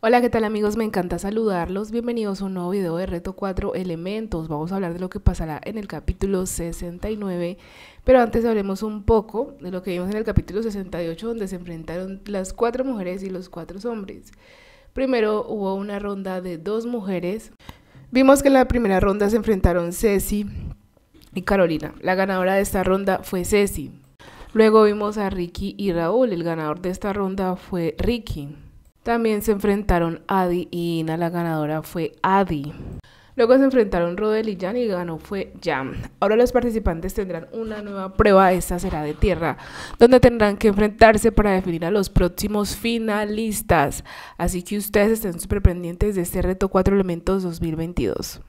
Hola, ¿qué tal amigos? Me encanta saludarlos. Bienvenidos a un nuevo video de Reto 4 Elementos. Vamos a hablar de lo que pasará en el capítulo 69, pero antes hablemos un poco de lo que vimos en el capítulo 68, donde se enfrentaron las cuatro mujeres y los cuatro hombres. Primero hubo una ronda de dos mujeres. Vimos que en la primera ronda se enfrentaron Ceci y Carolina. La ganadora de esta ronda fue Ceci. Luego vimos a Ricky y Raúl. El ganador de esta ronda fue Ricky. También se enfrentaron Adi y Ina, la ganadora fue Adi. Luego se enfrentaron Rodel y Jan y ganó fue Jan. Ahora los participantes tendrán una nueva prueba, esta será de tierra, donde tendrán que enfrentarse para definir a los próximos finalistas. Así que ustedes estén súper pendientes de este reto 4 elementos 2022.